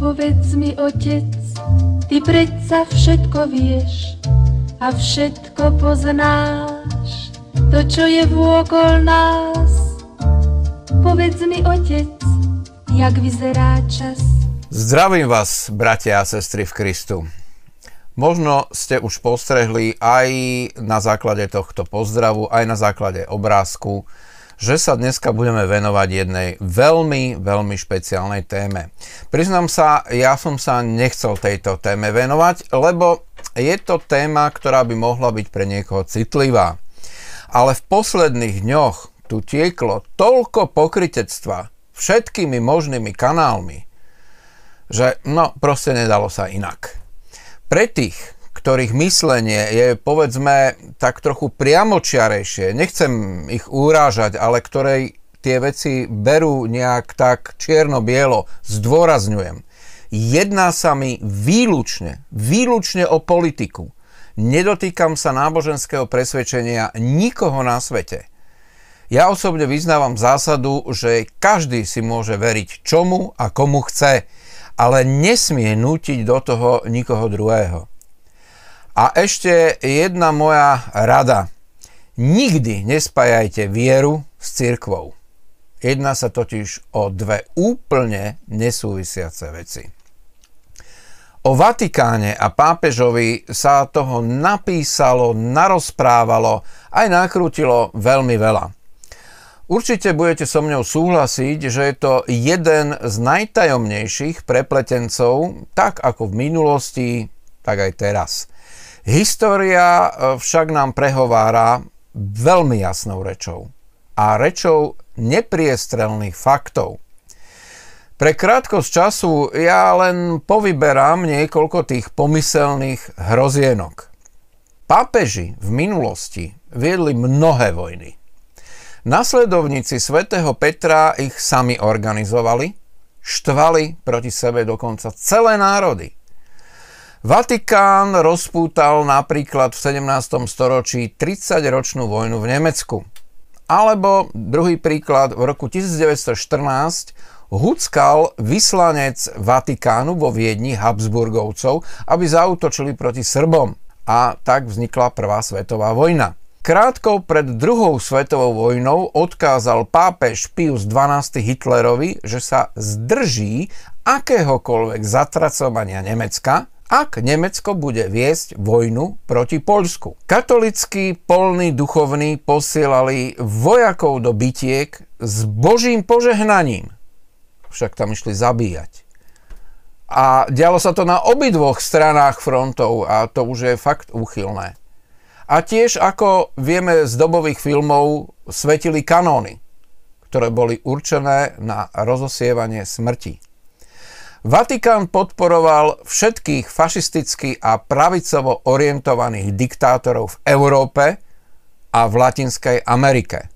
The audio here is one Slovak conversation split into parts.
Povedz mi, otec, ty predsa všetko vieš a všetko poznáš, to, čo je vôkol nás. Povedz mi, otec, jak vyzerá čas. Zdravím vás, bratia a sestry v Kristu. Možno ste už postrehli aj na základe tohto pozdravu, aj na základe obrázku, že sa dneska budeme venovať jednej veľmi, veľmi špeciálnej téme. Priznám sa, ja som sa nechcel tejto téme venovať, lebo je to téma, ktorá by mohla byť pre niekoho citlivá. Ale v posledných dňoch tu tieklo toľko pokritectva všetkými možnými kanálmi, že no proste nedalo sa inak. Pre tých, ktorých myslenie je povedzme tak trochu priamočiarejšie, nechcem ich urážať, ale ktorej tie veci berú nejak tak čierno-bielo, zdôrazňujem. Jedná sa mi výlučne, výlučne o politiku. Nedotýkam sa náboženského presvedčenia nikoho na svete. Ja osobne vyznávam zásadu, že každý si môže veriť čomu a komu chce, ale nesmie nútiť do toho nikoho druhého. A ešte jedna moja rada. Nikdy nespájajte vieru s cirkvou. Jedná sa totiž o dve úplne nesúvisiace veci. O Vatikáne a pápežovi sa toho napísalo, narozprávalo, aj nakrútilo veľmi veľa. Určite budete so mnou súhlasiť, že je to jeden z najtajomnejších prepletencov, tak ako v minulosti, tak aj teraz. História e, však nám prehovára veľmi jasnou rečou a rečou nepriestrelných faktov. Pre krátkosť času ja len povyberám niekoľko tých pomyselných hrozienok. Pápeži v minulosti viedli mnohé vojny. Nasledovníci svätého Petra ich sami organizovali, štvali proti sebe dokonca celé národy – Vatikán rozpútal napríklad v 17. storočí 30-ročnú vojnu v Nemecku. Alebo druhý príklad, v roku 1914 huckal vyslanec Vatikánu vo Viedni Habsburgovcov, aby zautočili proti Srbom. A tak vznikla Prvá svetová vojna. Krátko pred druhou svetovou vojnou odkázal pápež Pius XII Hitlerovi, že sa zdrží akéhokoľvek zatracovania Nemecka, ak Nemecko bude viesť vojnu proti Poľsku. Katolickí polní duchovní posielali vojakov do bitiek s božím požehnaním. Však tam išli zabíjať. A dialo sa to na obidvoch stranách frontov a to už je fakt úchylné. A tiež, ako vieme z dobových filmov, svetili kanóny, ktoré boli určené na rozosievanie smrti. Vatikán podporoval všetkých fašisticky a pravicovo orientovaných diktátorov v Európe a v Latinskej Amerike.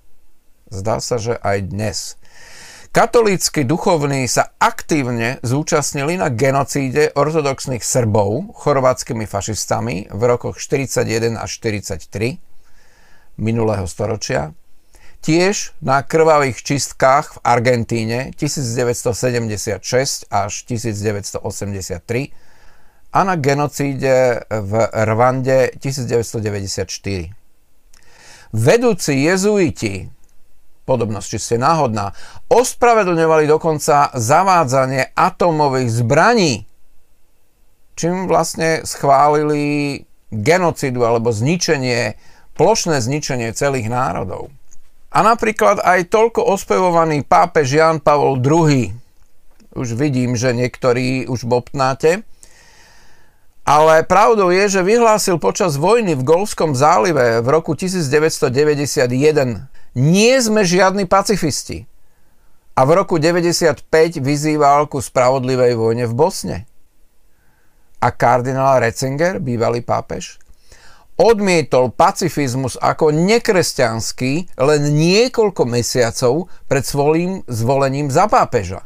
Zdá sa, že aj dnes. Katolícky duchovní sa aktívne zúčastnili na genocíde ortodoxných Srbov chorvátskymi fašistami v rokoch 41 a 43 minulého storočia Tiež na krvavých čistkách v Argentíne 1976 až 1983 a na genocíde v Rwande 1994. Vedúci jezuiti, podobnosť čiste náhodná, ospravedlňovali dokonca zavádzanie atómových zbraní, čím vlastne schválili genocidu alebo zničenie, plošné zničenie celých národov. A napríklad aj toľko ospevovaný pápež Jan Pavol II. Už vidím, že niektorí už bobtnáte. Ale pravdou je, že vyhlásil počas vojny v Golskom zálive v roku 1991 nie sme žiadni pacifisti. A v roku 95 vyzýval ku spravodlivej vojne v Bosne. A kardinál Retzinger, bývalý pápež, odmietol pacifizmus ako nekresťanský len niekoľko mesiacov pred svojím zvolením za pápeža.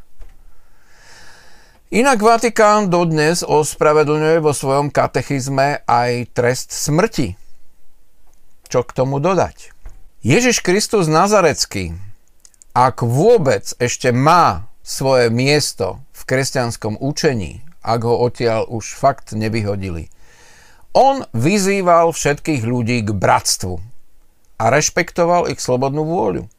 Inak Vatikán dodnes ospravedlňuje vo svojom katechizme aj trest smrti. Čo k tomu dodať? Ježiš Kristus Nazarecký, ak vôbec ešte má svoje miesto v kresťanskom učení, ak ho odtiaľ už fakt nevyhodili – on vyzýval všetkých ľudí k bratstvu a rešpektoval ich slobodnú vôľu.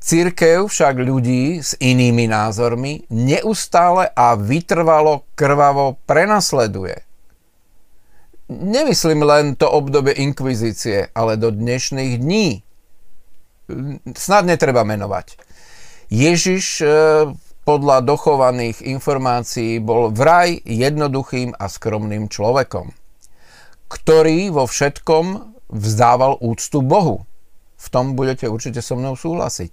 Církev však ľudí s inými názormi neustále a vytrvalo krvavo prenasleduje. Nemyslím len to obdobie inkvizície, ale do dnešných dní. Snad netreba menovať. Ježiš e, podľa dochovaných informácií bol vraj jednoduchým a skromným človekom ktorý vo všetkom vzdával úctu Bohu. V tom budete určite so mnou súhlasiť.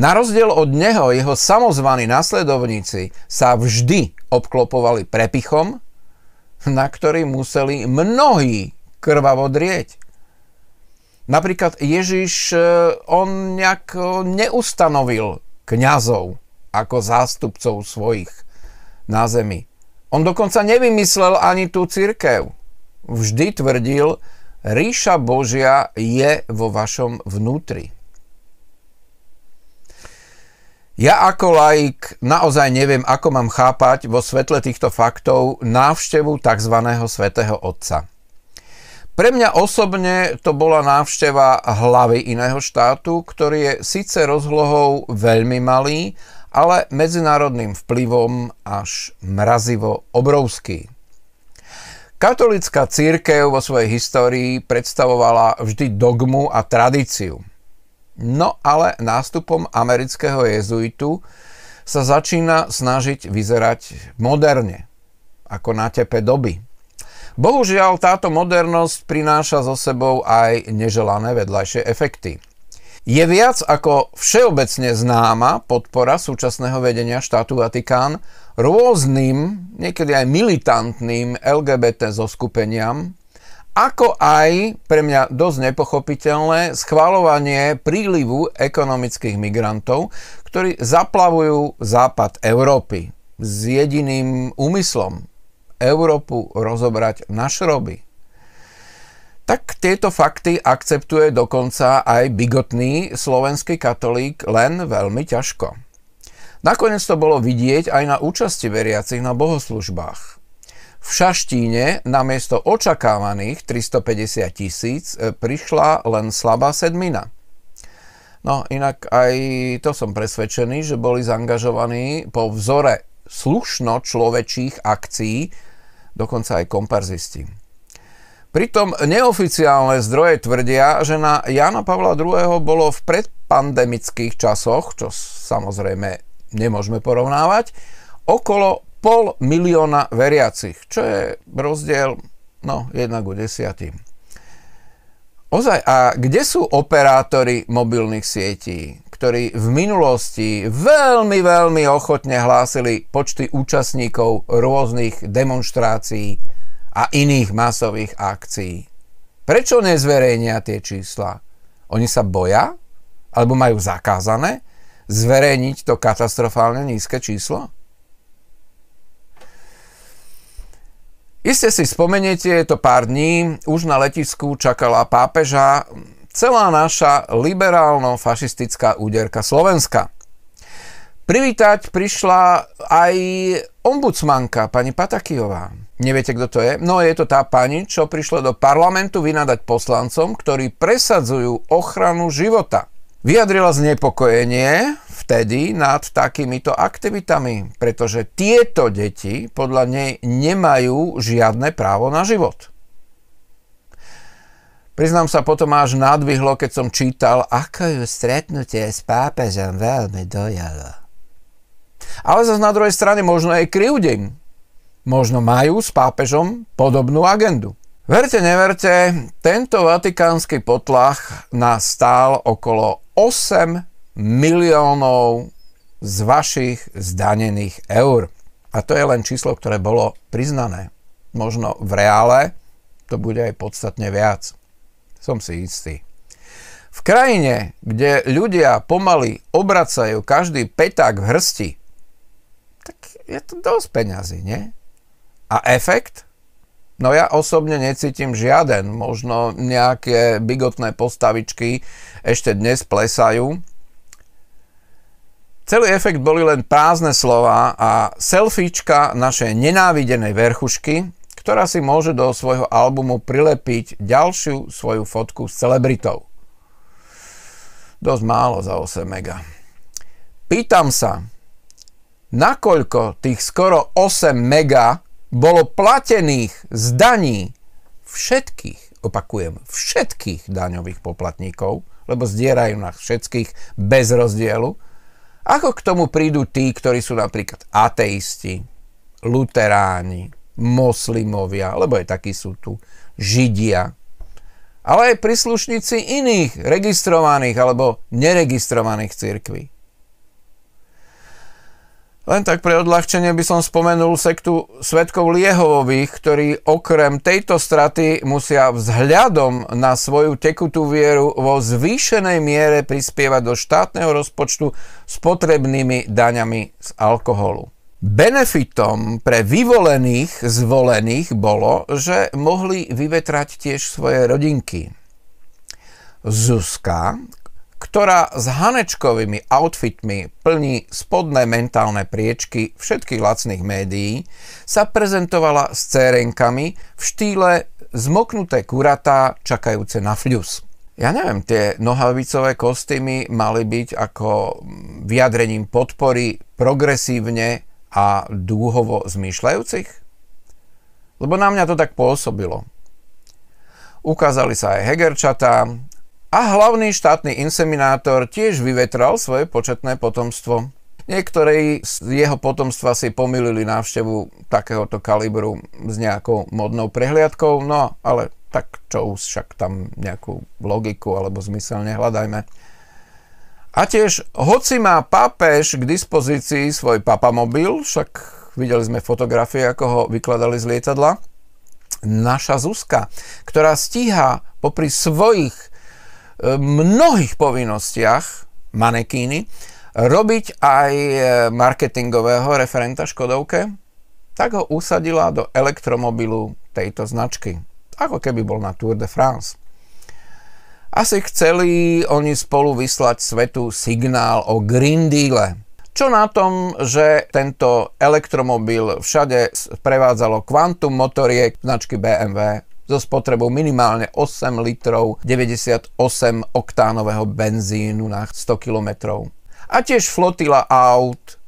Na rozdiel od neho, jeho samozvaní nasledovníci sa vždy obklopovali prepichom, na ktorý museli mnohí krvavo drieť. Napríklad Ježiš, e, on nejak e, neustanovil kňazov ako zástupcov svojich na zemi. On dokonca nevymyslel ani tú církev vždy tvrdil, ríša Božia je vo vašom vnútri. Ja ako laik naozaj neviem, ako mám chápať vo svetle týchto faktov návštevu tzv. svetého Otca. Pre mňa osobne to bola návšteva hlavy iného štátu, ktorý je síce rozlohou veľmi malý, ale medzinárodným vplyvom až mrazivo obrovský. Katolická církev vo svojej histórii predstavovala vždy dogmu a tradíciu. No ale nástupom amerického jezuitu sa začína snažiť vyzerať moderne, ako na tepe doby. Bohužiaľ táto modernosť prináša so sebou aj neželané vedľajšie efekty je viac ako všeobecne známa podpora súčasného vedenia štátu Vatikán rôznym, niekedy aj militantným LGBT zoskupeniam, ako aj pre mňa dosť nepochopiteľné schvalovanie prílivu ekonomických migrantov, ktorí zaplavujú západ Európy s jediným úmyslom Európu rozobrať na šroby tak tieto fakty akceptuje dokonca aj bigotný slovenský katolík len veľmi ťažko. Nakoniec to bolo vidieť aj na účasti veriacich na bohoslužbách. V Šaštíne namiesto očakávaných 350 tisíc e, prišla len slabá sedmina. No inak aj to som presvedčený, že boli zaangažovaní po vzore slušno človečích akcií, dokonca aj komparzisti. Pritom neoficiálne zdroje tvrdia, že na Jana Pavla II. bolo v predpandemických časoch, čo samozrejme nemôžeme porovnávať, okolo pol milióna veriacich, čo je rozdiel no, 1 ku 10. Ozaj, a kde sú operátori mobilných sietí, ktorí v minulosti veľmi, veľmi ochotne hlásili počty účastníkov rôznych demonstrácií a iných masových akcií. Prečo nezverejnia tie čísla? Oni sa boja? Alebo majú zakázané zverejniť to katastrofálne nízke číslo? Iste si spomeniete, je to pár dní, už na letisku čakala pápeža celá naša liberálno-fašistická úderka Slovenska. Privítať prišla aj ombudsmanka pani Patakijová. Neviete, kto to je? No je to tá pani, čo prišla do parlamentu vynadať poslancom, ktorí presadzujú ochranu života. Vyjadrila znepokojenie vtedy nad takýmito aktivitami, pretože tieto deti podľa nej nemajú žiadne právo na život. Priznám sa, potom až nadvihlo, keď som čítal, ako ju stretnutie s pápežom veľmi dojalo. Ale zase na druhej strane možno aj kryudím, možno majú s pápežom podobnú agendu. Verte, neverte, tento vatikánsky potlach nás stál okolo 8 miliónov z vašich zdanených eur. A to je len číslo, ktoré bolo priznané. Možno v reále to bude aj podstatne viac. Som si istý. V krajine, kde ľudia pomaly obracajú každý peták v hrsti, tak je to dosť peňazí, nie? A efekt? No ja osobne necítim žiaden, možno nejaké bigotné postavičky ešte dnes plesajú. Celý efekt boli len prázdne slova a selfiečka našej nenávidenej verchušky, ktorá si môže do svojho albumu prilepiť ďalšiu svoju fotku s celebritou. Dosť málo za 8 mega. Pýtam sa, nakoľko tých skoro 8 mega bolo platených z daní všetkých, opakujem, všetkých daňových poplatníkov, lebo zdierajú nás všetkých bez rozdielu, ako k tomu prídu tí, ktorí sú napríklad ateisti, luteráni, moslimovia, lebo aj takí sú tu, židia, ale aj príslušníci iných registrovaných alebo neregistrovaných církví. Len tak pre odľahčenie by som spomenul sektu svetkov Liehovových, ktorí okrem tejto straty musia vzhľadom na svoju tekutú vieru vo zvýšenej miere prispievať do štátneho rozpočtu s potrebnými daňami z alkoholu. Benefitom pre vyvolených zvolených bolo, že mohli vyvetrať tiež svoje rodinky. Zuzka, ktorá s hanečkovými outfitmi plní spodné mentálne priečky všetkých lacných médií, sa prezentovala s cérenkami v štýle zmoknuté kuratá čakajúce na fľus. Ja neviem, tie nohavicové kostýmy mali byť ako vyjadrením podpory progresívne a dúhovo zmýšľajúcich? Lebo na mňa to tak pôsobilo. Ukázali sa aj hegerčatá, a hlavný štátny inseminátor tiež vyvetral svoje početné potomstvo. Niektorí z jeho potomstva si pomýlili návštevu takéhoto kalibru s nejakou modnou prehliadkou, no ale tak čo už však tam nejakú logiku alebo zmysel nehľadajme. A tiež, hoci má pápež k dispozícii svoj papamobil, však videli sme fotografie, ako ho vykladali z lietadla, naša Zuzka, ktorá stíha popri svojich mnohých povinnostiach manekíny robiť aj e, marketingového referenta Škodovke, tak ho usadila do elektromobilu tejto značky. Ako keby bol na Tour de France. Asi chceli oni spolu vyslať svetu signál o Green Deale. Čo na tom, že tento elektromobil všade prevádzalo kvantum motoriek značky BMW so spotrebou minimálne 8 litrov 98 oktánového benzínu na 100 km. A tiež flotila aut,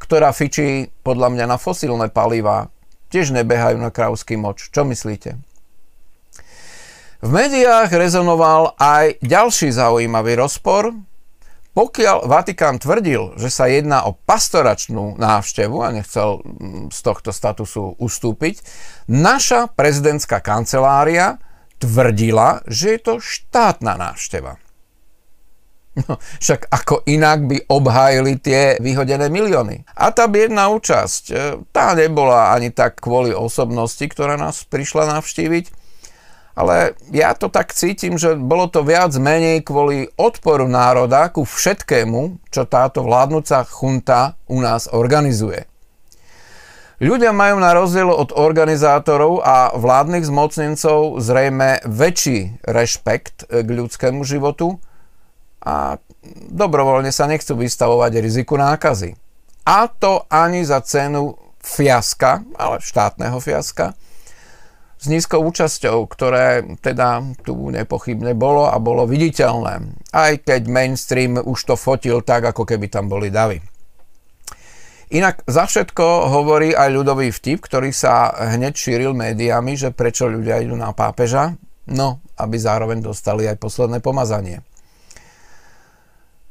ktorá fičí podľa mňa na fosílne paliva, tiež nebehajú na krávský moč. Čo myslíte? V médiách rezonoval aj ďalší zaujímavý rozpor, pokiaľ Vatikán tvrdil, že sa jedná o pastoračnú návštevu a nechcel mm, z tohto statusu ustúpiť, naša prezidentská kancelária tvrdila, že je to štátna návšteva. No, však ako inak by obhájili tie vyhodené milióny. A tá biedná účasť, e, tá nebola ani tak kvôli osobnosti, ktorá nás prišla navštíviť, ale ja to tak cítim, že bolo to viac menej kvôli odporu národa ku všetkému, čo táto vládnúca chunta u nás organizuje. Ľudia majú na rozdiel od organizátorov a vládnych zmocnencov zrejme väčší rešpekt eh, k ľudskému životu a dobrovoľne sa nechcú vystavovať riziku nákazy. A to ani za cenu fiaska, ale štátneho fiaska, s nízkou účasťou, ktoré teda tu nepochybne bolo a bolo viditeľné. Aj keď mainstream už to fotil tak, ako keby tam boli davy. Inak za všetko hovorí aj ľudový vtip, ktorý sa hneď šíril médiami, že prečo ľudia idú na pápeža, no aby zároveň dostali aj posledné pomazanie.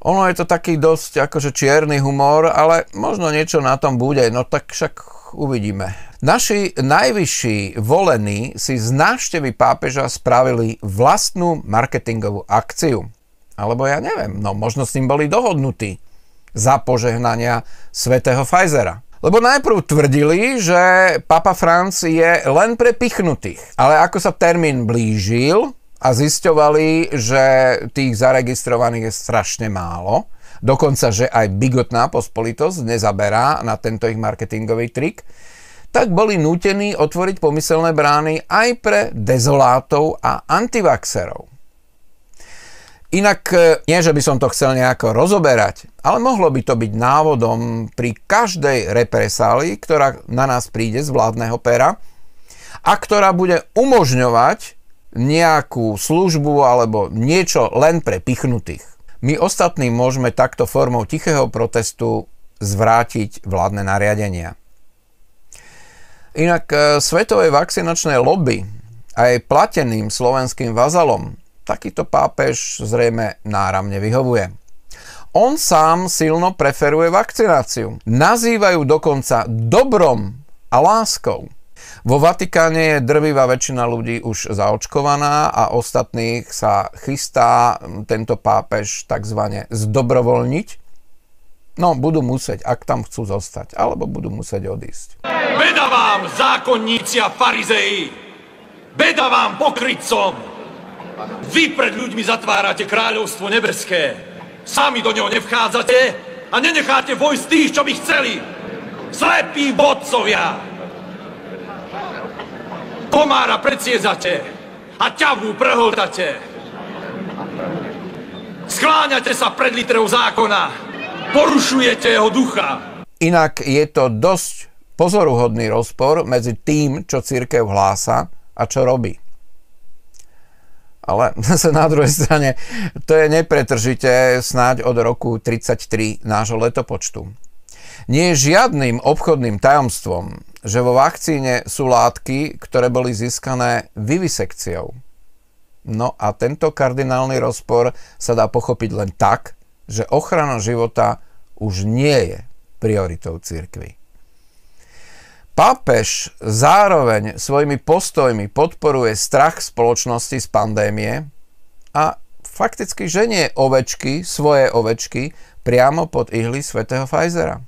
Ono je to taký dosť akože čierny humor, ale možno niečo na tom bude. No tak však Uvidíme. Naši najvyšší volení si z návštevy pápeža spravili vlastnú marketingovú akciu. Alebo ja neviem, no možno s ním boli dohodnutí za požehnania svätého Pfizera. Lebo najprv tvrdili, že Papa Franc je len pre pichnutých. Ale ako sa termín blížil a zisťovali, že tých zaregistrovaných je strašne málo, dokonca, že aj bigotná pospolitosť nezaberá na tento ich marketingový trik, tak boli nútení otvoriť pomyselné brány aj pre dezolátov a antivaxerov. Inak e, nie, že by som to chcel nejako rozoberať, ale mohlo by to byť návodom pri každej represálii, ktorá na nás príde z vládneho pera a ktorá bude umožňovať nejakú službu alebo niečo len pre pichnutých. My ostatní môžeme takto formou tichého protestu zvrátiť vládne nariadenia. Inak e, svetové vakcinačné lobby aj plateným slovenským vazalom takýto pápež zrejme náramne vyhovuje. On sám silno preferuje vakcináciu. Nazývajú dokonca dobrom a láskou. Vo Vatikáne je drvivá väčšina ľudí už zaočkovaná a ostatných sa chystá tento pápež tzv. zdobrovoľniť. No, budú musieť, ak tam chcú zostať, alebo budú musieť odísť. Beda vám, zákonníci a farizei! Beda vám, pokrytcom! Vy pred ľuďmi zatvárate kráľovstvo nebeské. Sami do neho nevchádzate a nenecháte vojsť tých, čo by chceli. Slepí vodcovia! komára predsiedzate a ťavu prehltate. Skláňate sa pred litrou zákona, porušujete jeho ducha. Inak je to dosť pozoruhodný rozpor medzi tým, čo církev hlása a čo robí. Ale zase na druhej strane, to je nepretržite snáď od roku 33 nášho letopočtu. Nie je žiadnym obchodným tajomstvom, že vo vakcíne sú látky, ktoré boli získané vyvisekciou. No a tento kardinálny rozpor sa dá pochopiť len tak, že ochrana života už nie je prioritou cirkvy. Pápež zároveň svojimi postojmi podporuje strach spoločnosti z pandémie a fakticky ženie ovečky, svoje ovečky, priamo pod ihly svätého Pfizera.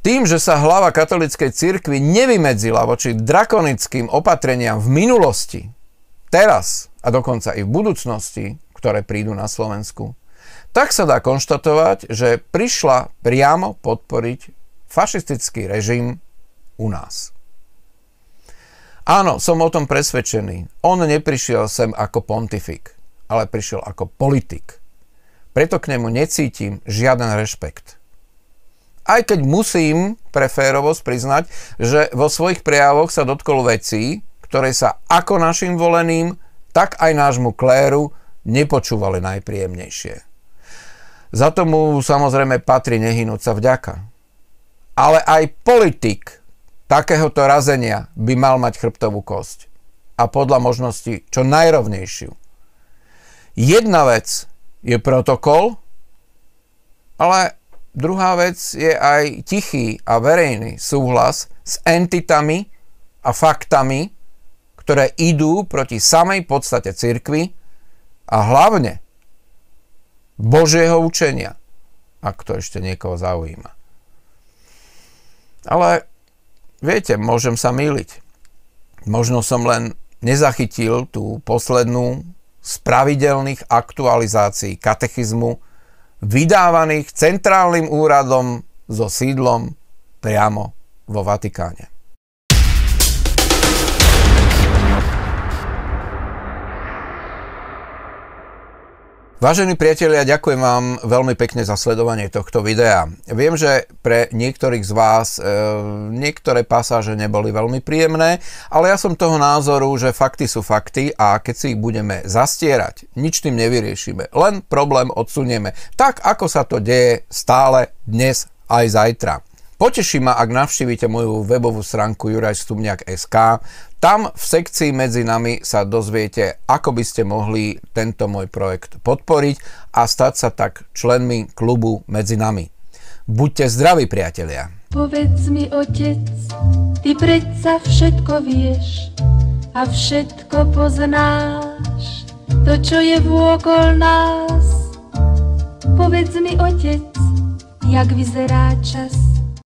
Tým, že sa hlava katolíckej cirkvi nevymedzila voči drakonickým opatreniam v minulosti, teraz a dokonca i v budúcnosti, ktoré prídu na Slovensku, tak sa dá konštatovať, že prišla priamo podporiť fašistický režim u nás. Áno, som o tom presvedčený. On neprišiel sem ako pontifik, ale prišiel ako politik. Preto k nemu necítim žiaden rešpekt aj keď musím pre férovosť priznať, že vo svojich prejavoch sa dotkol vecí, ktoré sa ako našim voleným, tak aj nášmu kléru nepočúvali najpríjemnejšie. Za tomu samozrejme patrí nehynúca vďaka. Ale aj politik takéhoto razenia by mal mať chrbtovú kosť. A podľa možnosti čo najrovnejšiu. Jedna vec je protokol, ale Druhá vec je aj tichý a verejný súhlas s entitami a faktami, ktoré idú proti samej podstate cirkvy a hlavne Božieho učenia, ak to ešte niekoho zaujíma. Ale viete, môžem sa myliť. Možno som len nezachytil tú poslednú z pravidelných aktualizácií katechizmu vydávaných centrálnym úradom so sídlom priamo vo Vatikáne. Vážení priatelia, ďakujem vám veľmi pekne za sledovanie tohto videa. Viem, že pre niektorých z vás e, niektoré pasáže neboli veľmi príjemné, ale ja som toho názoru, že fakty sú fakty a keď si ich budeme zastierať, nič tým nevyriešime. Len problém odsunieme. Tak, ako sa to deje stále dnes aj zajtra. Poteší ma, ak navštívite moju webovú stránku jurajstumniak.sk. Tam v sekcii medzi nami sa dozviete, ako by ste mohli tento môj projekt podporiť a stať sa tak členmi klubu medzi nami. Buďte zdraví, priatelia. Povedz mi, otec, ty predsa všetko vieš a všetko poznáš, to, čo je vôkol nás. Povedz mi, otec, jak vyzerá čas,